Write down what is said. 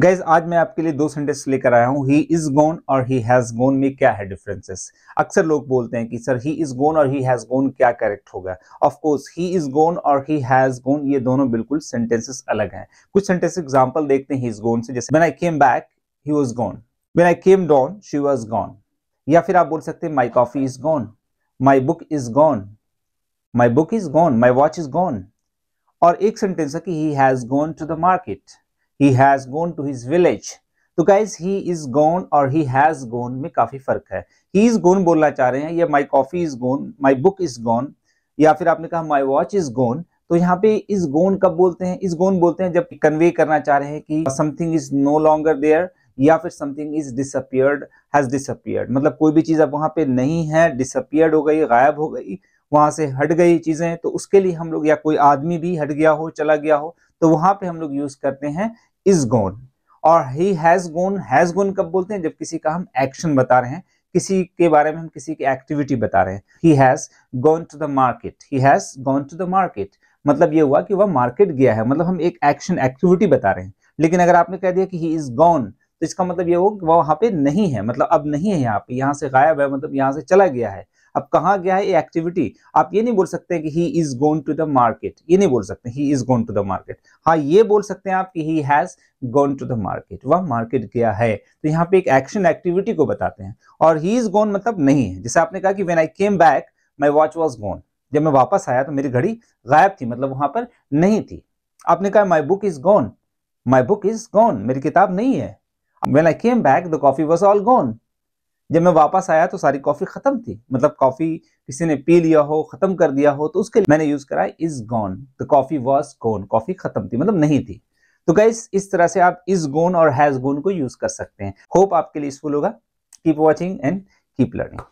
gas आज मैं आपके लिए दो सेंटेंस लेकर आया हूँ ही इज गोन और ही हैज गोन में क्या है डिफरेंसेस अक्सर लोग बोलते हैं कि सर ही इज गोन और ही हैज गोन क्या करेक्ट होगा of course he is gone और ही हैज गोन ये दोनों बिल्कुल सेंटेंसेस अलग हैं कुछ सेंटेंस एग्जांपल देखते हैं ही इज गोन से जैसे when I came back he was gone when I came down she was gone या फिर आप बोल सकते हैं my coffee is gone my book is gone my book is gone my watch is gone और एक सेंटेंस है कि he has gone to the market he has gone to his village तो गाइज ही इज गोन और he has गोन में काफी फर्क है ही इज गोन बोलना चाह रहे हैं या my coffee is gone my book is gone या फिर आपने कहा माई वॉच इज गोन तो यहाँ पे इज गोन कब बोलते हैं इज गोन बोलते हैं जब कन्वे करना चाह रहे हैं कि something is no longer there या फिर something is disappeared has disappeared मतलब कोई भी चीज अब वहां पे नहीं है डिसअपियर्ड हो गई गायब हो गई वहां से हट गई चीजें तो उसके लिए हम लोग या कोई आदमी भी हट गया हो चला गया हो तो वहां पे हम लोग यूज करते हैं इज गोन और ही हैज गोन हैज गोन कब बोलते हैं जब किसी का हम एक्शन बता रहे हैं किसी के बारे में हम किसी की एक्टिविटी बता रहे हैं he has gone to the market he has gone to the market मतलब ये हुआ कि वह मार्केट गया है मतलब हम एक एक्शन एक्टिविटी बता रहे हैं लेकिन अगर आपने कह दिया कि ही इज गॉन तो इसका मतलब ये हो कि वह वहाँ पे नहीं है मतलब अब नहीं है यहाँ पे यहाँ से गायब है मतलब यहाँ से चला गया है अब कहाँ गया है ये एक्टिविटी आप ये नहीं बोल सकते कि he is gone to the market ये नहीं बोल सकते he is gone to the market हाँ ये बोल सकते हैं आप कि he has gone to the market वह मार्केट गया है तो यहाँ पे एक एक्शन एक्टिविटी को बताते हैं और ही इज गोन मतलब नहीं है जैसे आपने कहा कि when I came back my watch was gone जब मैं वापस आया तो मेरी घड़ी गायब थी मतलब वहां पर नहीं थी आपने कहा my book is gone my book is gone मेरी किताब नहीं है When I came back, the coffee was all gone जब मैं वापस आया तो सारी कॉफी खत्म थी मतलब कॉफी किसी ने पी लिया हो खत्म कर दिया हो तो उसके लिए मैंने यूज करा is gone the coffee was gone coffee खत्म थी मतलब नहीं थी तो गाइस इस तरह से आप इज गोन और हैज गोन को यूज कर सकते हैं होप आपके लिए यूजफुल होगा keep watching and keep learning